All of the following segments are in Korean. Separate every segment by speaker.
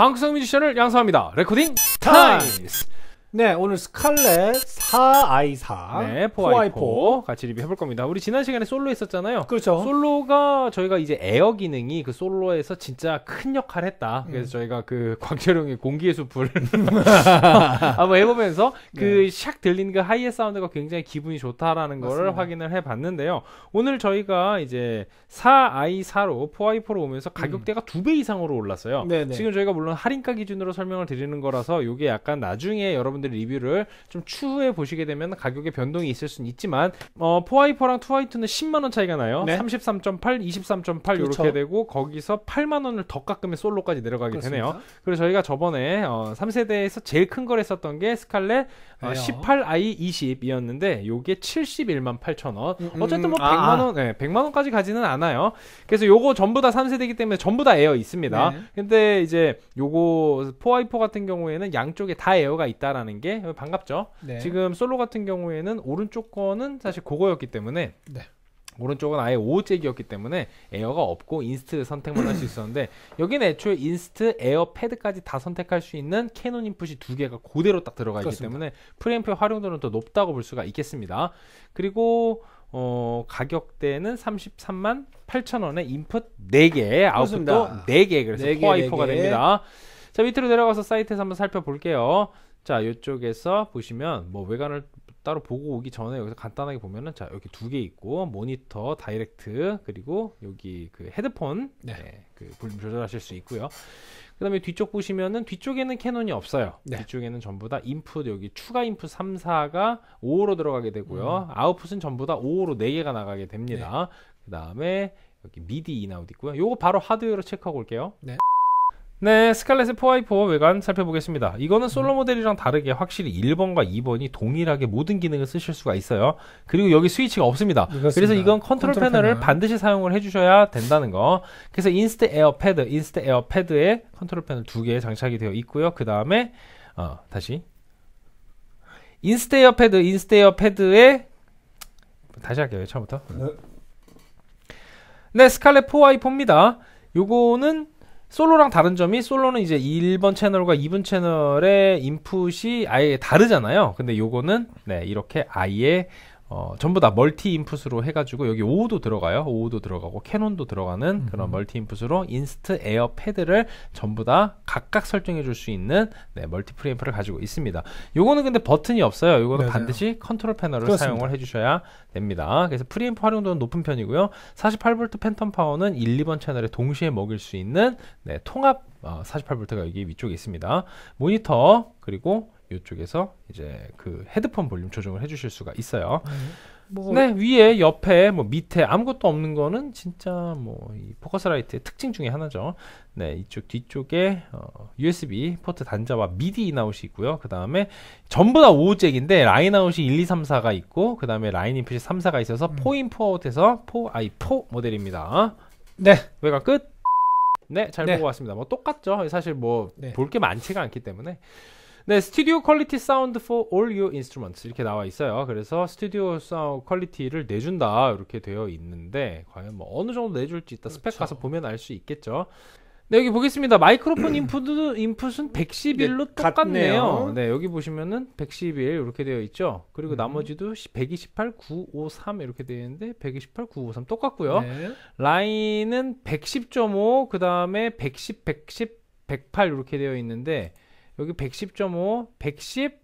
Speaker 1: 방구석 뮤지션을 양성합니다. 레코딩 타임스! 네, 오늘 스칼렛 4i4, 네, 4i4, 4i4 같이 리뷰해볼 겁니다. 우리 지난 시간에 솔로 했었잖아요. 그렇죠. 솔로가 저희가 이제 에어 기능이 그 솔로에서 진짜 큰 역할을 했다. 음. 그래서 저희가 그 광철용의 공기의 숲을 한번 해보면서 그샥 네. 들리는 그 하이의 사운드가 굉장히 기분이 좋다라는 맞습니다. 확인을 해봤는데요. 오늘 저희가 이제 4i4로 4i4로 오면서 가격대가 음. 두배 이상으로 올랐어요. 네네. 지금 저희가 물론 할인가 기준으로 설명을 드리는 거라서 이게 약간 나중에 여러분 여러분들 리뷰를 좀 추후에 보시게 되면 가격의 변동이 있을 수는 있지만 어, 포와이퍼랑 투하이트는 10만 원 차이가 나요. 네? 33.8, 23.8 그렇죠. 이렇게 되고 거기서 8만 원을 더 깎으면 솔로까지 내려가게 그렇습니까? 되네요. 그래서 저희가 저번에 어, 3세대에서 제일 큰 걸 했었던 게 스칼렛 어, 18i 20이었는데 요게 71만 8천 원. 음, 음, 어쨌든 뭐 100만 아, 아. 원, 네, 100만 원까지 가지는 않아요. 그래서 요거 전부 다 3세대이기 때문에 전부 다 에어 있습니다. 네. 근데 이제 요거 포와이퍼 같은 경우에는 양쪽에 다 에어가 있다라는 나가는 게 반갑죠. 네. 지금 솔로 같은 경우에는 오른쪽 거는 사실 그거였기 때문에 네. 오른쪽은 아예 오잭이었기 때문에 에어가 없고 인스트 선택만 할 수 있었는데 여기는 애초에 인스트 에어 패드까지 다 선택할 수 있는 캐논 인풋이 두 개가 그대로 딱 들어가 있기 그렇습니다. 때문에 프레임프 활용도는 더 높다고 볼 수가 있겠습니다. 그리고 어, 가격대는 33만 8천 원에 인풋 4개, 아웃풋도 4개, 그래서 4개, 포 4개. 됩니다. 자, 밑으로 내려가서 사이트에서 한번 살펴볼게요. 자, 이쪽에서 보시면 뭐 외관을 따로 보고 오기 전에 여기서 간단하게 보면은 자 여기 두 개 있고 모니터 다이렉트 그리고 여기 그 헤드폰 네. 네, 그 볼륨 조절하실 수 있고요. 그다음에 뒤쪽 보시면은 뒤쪽에는 캐논이 없어요. 네. 뒤쪽에는 전부 다 인풋 여기 추가 인풋 3, 4가 5로 호 들어가게 되고요. 음. 아웃풋은 전부 다 5로 호 4개가 나가게 됩니다. 네. 그다음에 여기 미디 인아웃 있고요. 요거 바로 하드웨어로 체크하고 올게요. 네. 네, 스칼렛의 포4이4 외관 살펴보겠습니다. 이거는 솔로 모델이랑 다르게 확실히 1번과 2번이 동일하게 모든 기능을 쓰실 수가 있어요. 그리고 여기 스위치가 없습니다. 그렇습니다. 그래서 이건 컨트롤, 컨트롤 패널을 패널. 반드시 사용을 해주셔야 된다는 거. 그래서 인스트 에어 패드, 인스트 에어 패드에 컨트롤 패널 두 개 장착이 되어 있고요. 그 다음에 어, 다시 인스트 에어 패드, 인스트 에어 패드에 다시 할게요. 처음부터. 네, 네 스칼렛 포4이4입니다 요거는 솔로랑 다른 점이 솔로는 이제 1번 채널과 2번 채널의 인풋이 아예 다르잖아요. 근데 요거는 네, 이렇게 아예 어, 전부 다 멀티 인풋으로 해가지고 여기 5도 호 들어가요. 5도 호 들어가고 캐논도 들어가는 그런 음. 멀티 인풋으로 인스트 에어 패드를 전부 다 각각 설정해 줄 수 있는 네, 멀티 프리앰프를 가지고 있습니다. 요거는 근데 버튼이 없어요. 요거는 네네. 반드시 컨트롤 패널을 그렇습니다. 사용을 해주셔야 됩니다. 그래서 프리앰프 활용도는 높은 편이고요. 48V 팬텀 파워는 1, 2번 채널에 동시에 먹일 수 있는 네, 통합 어, 48V가 여기 위쪽에 있습니다. 모니터 그리고 이쪽에서 이제 그 헤드폰 볼륨 조정을 해주실 수가 있어요. 뭐네 뭐 네, 위에 옆에 뭐 밑에 아무것도 없는 거는 진짜 뭐 이 포커스라이트의 특징 중에 하나죠. 네 이쪽 뒤쪽에 어, USB 포트 단자와 미디 인아웃이 있고요. 그 다음에 전부 다 5잭인데 라인 아웃이 1, 2, 3, 4가 있고 그 다음에 라인 인풋이 3, 4가 있어서 음. 포인 포아웃에서 포아이4 모델입니다. 네 외가 끝. 네잘 네. 보고 왔습니다. 뭐 똑같죠. 사실 뭐 볼게 네. 많지가 않기 때문에. 네, 스튜디오 퀄리티 사운드 for all your instruments 이렇게 나와 있어요. 그래서 스튜디오 사운드 퀄리티를 내준다 이렇게 되어 있는데 과연 뭐 어느 정도 내줄지 일단 스펙 그렇죠. 가서 보면 알 수 있겠죠. 네, 여기 보겠습니다. 마이크로폰 인풋, 인풋은 111로 네, 똑같네요. 같네요. 네, 여기 보시면은 111 이렇게 되어 있죠. 그리고 음. 나머지도 128, 953 이렇게 되어 있는데 128, 953 똑같고요. 네. 라인은 110.5, 그 다음에 110, 110, 108 이렇게 되어 있는데 여기 110.5, 110.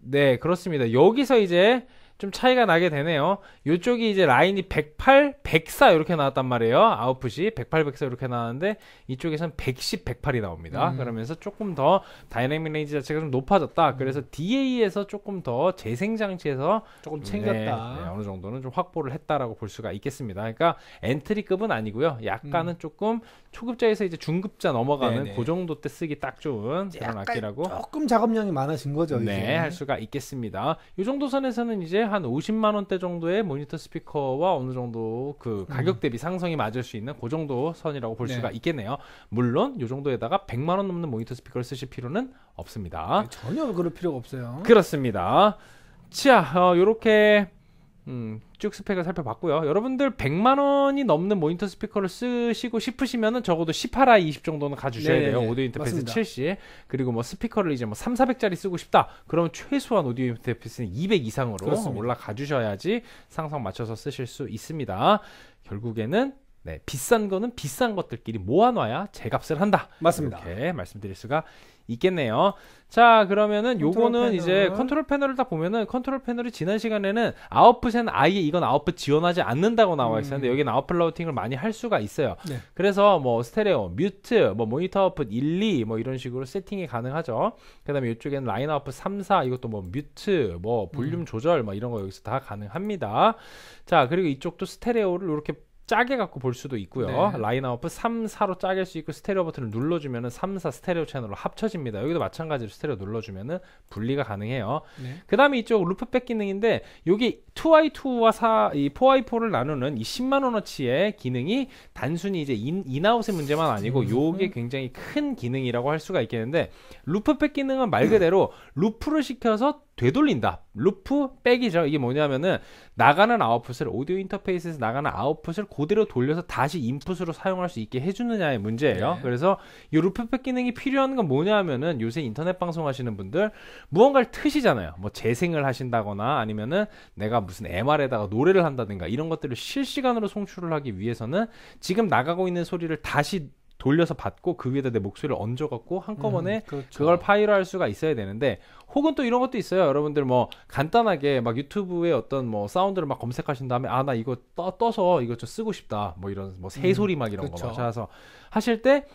Speaker 1: 네, 그렇습니다. 여기서 이제 좀 차이가 나게 되네요. 이쪽이 이제 라인이 108, 104 이렇게 나왔단 말이에요. 아웃풋이 108, 104 이렇게 나왔는데 이쪽에서는 110, 108이 나옵니다. 음. 그러면서 조금 더 다이내믹 레인지 자체가 좀 높아졌다. 음. 그래서 DA에서 조금 더 재생 장치에서 조금 챙겼다. 네, 네, 어느 정도는 좀 확보를 했다라고 볼 수가 있겠습니다. 그러니까 엔트리급은 아니고요. 약간은 음. 조금 초급자에서 이제 중급자 넘어가는 네그 네. 정도 때 쓰기 딱 좋은 그런 악기라고 조금 작업량이 많아진 거죠. 네, 이제. 할 수가 있겠습니다. 이 정도 선에서는 이제 한 50만 원대 정도의 모니터 스피커와 어느 정도 그 음. 가격 대비 상성이 맞을 수 있는 그 정도 선이라고 볼 네. 수가 있겠네요. 물론 요 정도에다가 100만 원 넘는 모니터 스피커를 쓰실 필요는 없습니다. 네, 전혀 그럴 필요가 없어요. 그렇습니다. 자, 어, 요렇게 음, 쭉 스펙을 살펴봤고요. 여러분들 100만 원이 넘는 모니터 스피커를 쓰시고 싶으시면은 적어도 18i 20 정도는 가주셔야 네, 돼요. 네, 네. 오디오 인터페이스 맞습니다. 70. 그리고 뭐 스피커를 이제 뭐 3, 400짜리 쓰고 싶다. 그러면 최소한 오디오 인터페이스는 200 이상으로 올라가 주셔야지 상성 맞춰서 쓰실 수 있습니다. 결국에는 네, 비싼 거는 비싼 것들끼리 모아놔야 제값을 한다. 맞습니다. 이렇게 말씀드릴 수가 있겠네요. 자, 그러면은 요거는 이제 컨트롤 패널을 딱 보면은 컨트롤 패널이 지난 시간에는 아웃풋에는 아예 이건 아웃풋 지원하지 않는다고 나와 음. 있었는데 음. 여기는 아웃풋 라우팅을 많이 할 수가 있어요. 네. 그래서 뭐 스테레오, 뮤트, 뭐 모니터 아웃풋 1, 2 뭐 이런 식으로 세팅이 가능하죠. 그다음에 이쪽에는 라인 아웃풋 3, 4 이것도 뭐 뮤트, 뭐 볼륨 음. 조절 뭐 이런 거 여기서 다 가능합니다. 자, 그리고 이쪽도 스테레오를 이렇게 짜게 갖고 볼 수도 있고요. 네. 라인아웃 3, 4로 짜길 수 있고 스테레오 버튼을 눌러주면은 3, 4 스테레오 채널로 합쳐집니다. 여기도 마찬가지로 스테레오 눌러주면은 분리가 가능해요. 네. 그 다음에 이쪽 루프백 기능인데 여기 2i2와 4, 이 4i4를 나누는 이 10만원어치의 기능이 단순히 이제 인, 인아웃의 문제만 아니고 음. 요게 굉장히 큰 기능이라고 할 수가 있겠는데, 루프백 기능은 말 그대로 루프를 시켜서 되돌린다. 루프 백이죠. 이게 뭐냐면은 나가는 아웃풋을 오디오 인터페이스에서 나가는 아웃풋을 그대로 돌려서 다시 인풋으로 사용할 수 있게 해주느냐의 문제예요. 네. 그래서 이 루프 백 기능이 필요한 건 뭐냐면은 요새 인터넷 방송하시는 분들 무언가를 트시잖아요. 뭐 재생을 하신다거나 아니면은 내가 무슨 MR에다가 노래를 한다든가 이런 것들을 실시간으로 송출을 하기 위해서는 지금 나가고 있는 소리를 다시 돌려서 받고 그 위에다 내 목소리를 얹어갖고 한꺼번에 음, 그렇죠. 그걸 파일화할 수가 있어야 되는데 혹은 또 이런 것도 있어요. 여러분들 뭐 간단하게 막 유튜브에 어떤 뭐 사운드를 막 검색하신 다음에 아 나 이거 떠, 떠서 이거 좀 쓰고 싶다 뭐 이런 뭐 새소리 음, 막 이런 음, 그렇죠. 거 찾아서 하실 때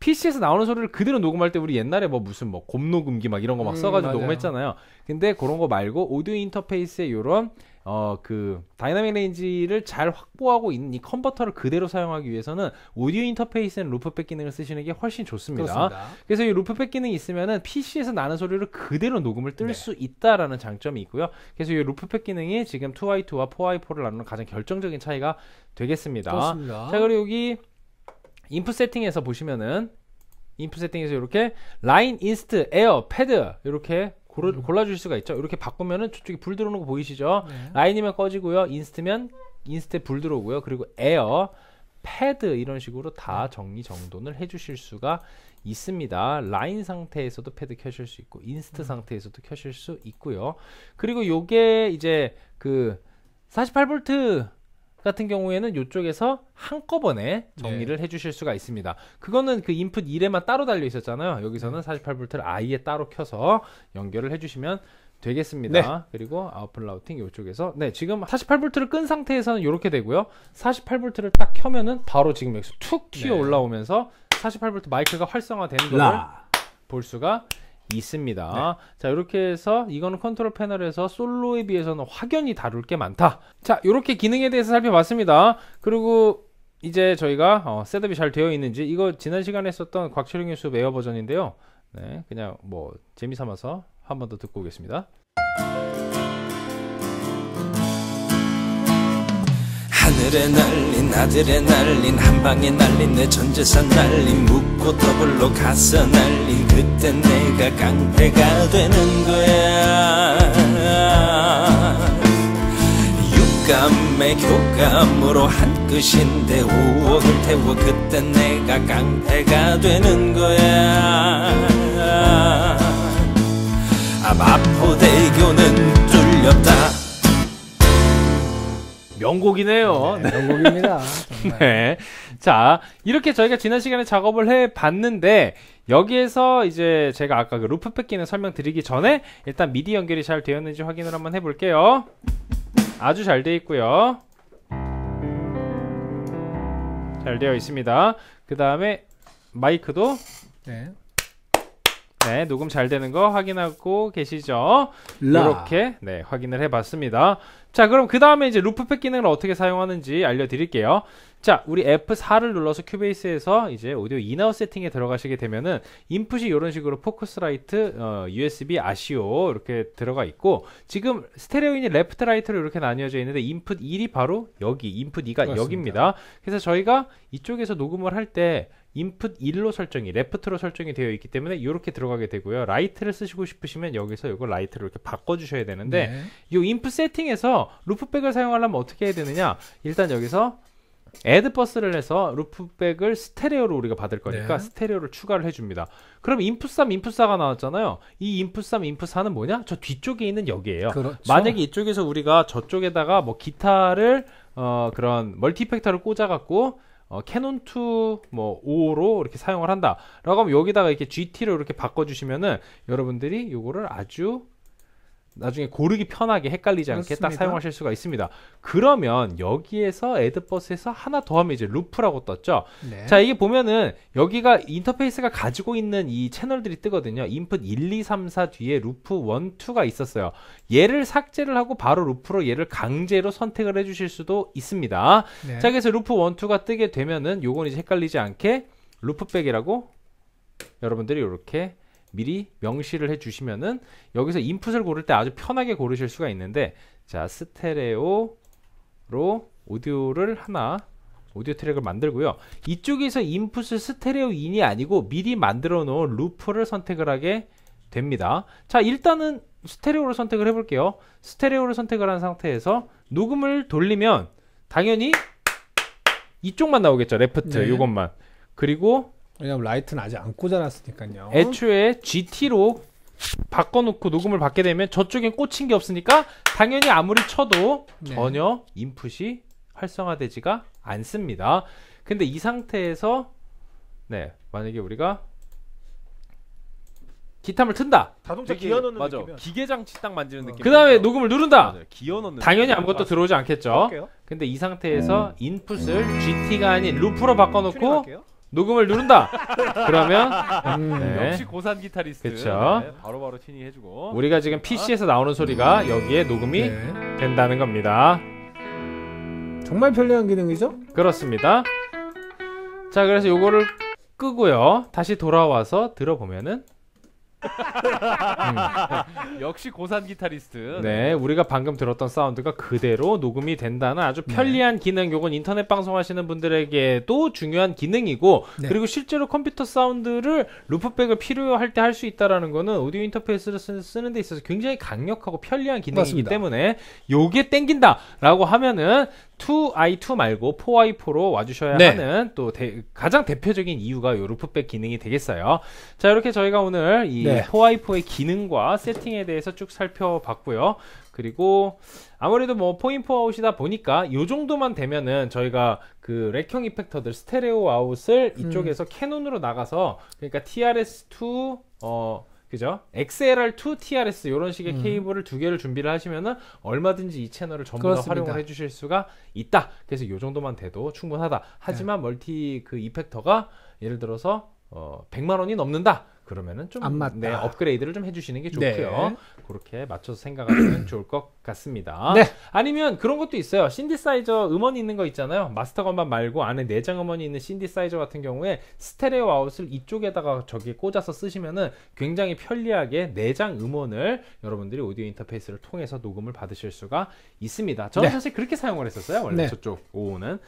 Speaker 1: PC에서 나오는 소리를 그대로 녹음할 때 우리 옛날에 뭐 무슨 뭐 곰 녹음기 막 이런 거막 음, 써가지고 음, 녹음했잖아요. 근데 그런 거 말고 오디오 인터페이스에 요런 어그 다이나믹 레인지를 잘 확보하고 있는 이 컨버터를 그대로 사용하기 위해서는 오디오 인터페이스는 루프백 기능을 쓰시는 게 훨씬 좋습니다. 그렇습니다. 그래서 이 루프백 기능이 있으면은 PC에서 나는 소리를 그대로 녹음을 뜰수 네. 있다라는 장점이 있고요. 그래서 이 루프백 기능이 지금 2i2와 4i4를 나누는 가장 결정적인 차이가 되겠습니다. 그렇습니다. 자 그리고 여기 인풋 세팅에서 보시면은 인풋 세팅에서 이렇게 라인 인스트 에어 패드 이렇게 고르, 골라주실 수가 있죠. 이렇게 바꾸면은 저쪽에 불 들어오는 거 보이시죠? 네. 라인이면 꺼지고요. 인스트면 인스트 불 들어오고요. 그리고 에어, 패드 이런 식으로 다 네. 정리 정돈을 해주실 수가 있습니다. 라인 상태에서도 패드 켜실 수 있고 인스트 음. 상태에서도 켜실 수 있고요. 그리고 요게 이제 그4 8볼트 같은 경우에는 이쪽에서 한꺼번에 네. 정리를 네. 해주실 수가 있습니다. 그거는 그 인풋 1에만 따로 달려 있었잖아요. 여기서는 48V를 아예 따로 켜서 연결을 해주시면 되겠습니다. 네. 그리고 아웃풋 라우팅 이쪽에서 네 지금 48V를 끈 상태에서는 이렇게 되고요. 48V를 딱 켜면은 바로 지금 여기서 툭 튀어 네. 올라오면서 48V 마이크가 활성화되는 걸 볼 수가 있습니다. 네. 자, 이렇게 해서 이거는 컨트롤 패널에서 솔로에 비해서는 확연히 다룰 게 많다. 자, 이렇게 기능에 대해서 살펴봤습니다. 그리고 이제 저희가 어, 셋업이 잘 되어 있는지 이거 지난 시간에 썼던 곽철용 교수 에어 버전인데요. 네, 그냥 뭐 재미 삼아서 한 번 더 듣고 오겠습니다. 하늘에 날린 아들에 날린 한방에 날린 내 전재산 날린 묻고 더블로 가서 날린 그때 내가 깡패가 되는 거야 육감의 교감으로 한 끝인데 5억을 태워 그때 내가 깡패가 되는 거야 마포대교는 뚫렸다 명곡이네요. 네, 네. 명곡입니다. 네. 자, 이렇게 저희가 지난 시간에 작업을 해 봤는데, 여기에서 이제 제가 아까 그 루프 뺏기는 설명드리기 전에, 일단 미디 연결이 잘 되었는지 확인을 한번 해볼게요. 아주 잘 되어 있고요. 잘 되어 있습니다. 그 다음에 마이크도 네. 네, 녹음 잘 되는 거 확인하고 계시죠? 라. 이렇게 네, 확인을 해봤습니다. 자 그럼 그 다음에 이제 루프백 기능을 어떻게 사용하는지 알려드릴게요 자 우리 F4를 눌러서 큐베이스에서 이제 오디오 인아웃 세팅에 들어가시게 되면은 인풋이 이런 식으로 포커스라이트 어, USB 아시오 이렇게 들어가 있고 지금 스테레오인이 레프트 라이트로 이렇게 나뉘어져 있는데 인풋 1이 바로 여기 인풋 2가 맞습니다. 여기입니다 그래서 저희가 이쪽에서 녹음을 할때 인풋 1로 설정이 레프트로 설정이 되어 있기 때문에 이렇게 들어가게 되고요. 라이트를 쓰시고 싶으시면 여기서 이거 라이트로 이렇게 바꿔 주셔야 되는데 네. 이 인풋 세팅에서 루프백을 사용하려면 어떻게 해야 되느냐? 일단 여기서 add 드 버스를 해서 루프백을 스테레오로 우리가 받을 거니까 네. 스테레오를 추가를 해줍니다. 그럼 인풋 3, 인풋 4가 나왔잖아요. 이 인풋 3, 인풋 4는 뭐냐? 저 뒤쪽에 있는 여기에요 그렇죠. 만약에 이쪽에서 우리가 저쪽에다가 뭐 기타를 어 그런 멀티팩터를 꽂아갖고 어, 캐논 2 뭐 5로 이렇게 사용을 한다라고 하면 여기다가 이렇게 GT로 이렇게 바꿔주시면은 여러분들이 이거를 아주 나중에 고르기 편하게 헷갈리지 않게 그렇습니다. 딱 사용하실 수가 있습니다. 그러면 여기에서 애드버스에서 하나 더 하면 이제 루프라고 떴죠. 네. 자, 이게 보면은 여기가 인터페이스가 가지고 있는 이 채널들이 뜨거든요. 인풋 1, 2, 3, 4 뒤에 루프 1, 2가 있었어요. 얘를 삭제를 하고 바로 루프로 얘를 강제로 선택을 해 주실 수도 있습니다. 네. 자, 그래서 루프 1, 2가 뜨게 되면은 요건 이제 헷갈리지 않게 루프백이라고 여러분들이 이렇게 미리 명시를 해주시면은 여기서 인풋을 고를 때 아주 편하게 고르실 수가 있는데 자 스테레오로 오디오를 하나 오디오 트랙을 만들고요 이쪽에서 인풋을 스테레오인이 아니고 미리 만들어 놓은 루프를 선택을 하게 됩니다 자 일단은 스테레오를 선택을 해볼게요 스테레오를 선택을 한 상태에서 녹음을 돌리면 당연히 이쪽만 나오겠죠 레프트 네. 이것만 그리고 왜냐면 라이트는 아직 안 꽂아놨으니까요. 애초에 GT로 바꿔놓고 녹음을 받게 되면 저쪽엔 꽂힌 게 없으니까 당연히 아무리 쳐도 네. 전혀 인풋이 활성화되지가 않습니다. 근데 이 상태에서 네 만약에 우리가 기타를 튼다. 자동차 기어 넣는 맞아. 느낌이야. 기계 장치 딱 만지는 어. 느낌. 그다음에 녹음을 누른다. 기어 넣는. 당연히 아무것도 맞아. 들어오지 않겠죠. 해볼게요. 근데 이 상태에서 음. 인풋을 GT가 아닌 루프로 음. 바꿔 놓고 녹음을 누른다. 그러면 음, 음, 네. 역시 고산 기타리스트. 그쵸. 네, 바로바로 튜닝해주고. 우리가 지금 PC에서 나오는 소리가 음. 여기에 녹음이 네. 된다는 겁니다. 정말 편리한 기능이죠? 그렇습니다. 자, 그래서 요거를 끄고요. 다시 돌아와서 들어보면은 음. 역시 고산 기타리스트. 네, 우리가 방금 들었던 사운드가 그대로 녹음이 된다는 아주 네. 편리한 네. 기능. 요건 인터넷 방송하시는 분들에게도 중요한 기능이고, 네. 그리고 실제로 컴퓨터 사운드를 루프백을 필요할 때 할 수 있다라는 거는 오디오 인터페이스를 쓰는 데 있어서 굉장히 강력하고 편리한 기능이기 맞습니다. 때문에 요게 땡긴다라고 하면은 2i2 말고 4i4로 와주셔야 네. 하는 또 대, 가장 대표적인 이유가 요 루프백 기능이 되겠어요. 자, 이렇게 저희가 오늘 이 네. 네. 포와이4의 기능과 세팅에 대해서 쭉 살펴봤고요. 그리고 아무래도 뭐 포인포 아웃이다 보니까 요 정도만 되면은 저희가 그 렉형 이펙터들 스테레오 아웃을 음. 이쪽에서 음. 캐논으로 나가서 그러니까 TRS2 어 그죠? XLR2, TRS 이런 식의 음. 케이블을 두 개를 준비를 하시면은 얼마든지 이 채널을 전부 그렇습니다. 다 활용을 해주실 수가 있다. 그래서 이 정도만 돼도 충분하다. 하지만 네. 멀티 그 이펙터가 예를 들어서 어 100만 원이 넘는다. 그러면은 좀 네, 업그레이드를 좀 해주시는 게 네. 좋고요. 네. 그렇게 맞춰서 생각하면 좋을 것 같습니다. 네. 아니면 그런 것도 있어요. 신디사이저 음원이 있는 거 있잖아요. 마스터 건반 말고 안에 내장 음원이 있는 신디사이저 같은 경우에 스테레오 아웃을 이쪽에다가 저기에 꽂아서 쓰시면은 굉장히 편리하게 내장 음원을 여러분들이 오디오 인터페이스를 통해서 녹음을 받으실 수가 있습니다. 저는 네. 사실 그렇게 사용을 했었어요. 원래 네. 저쪽 오는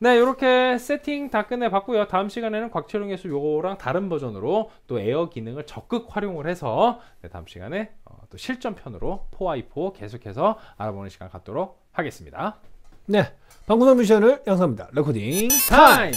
Speaker 1: 네, 이렇게 세팅 다 끝내봤고요. 다음 시간에는 곽철용 예수 요거랑 다른 버전으로 또 에어 기능을 적극 활용을 해서 네, 다음 시간에 어, 또 실전편으로 4i4 계속해서 알아보는 시간 갖도록 하겠습니다. 네, 방구석 미션을 영상입니다 레코딩 타임!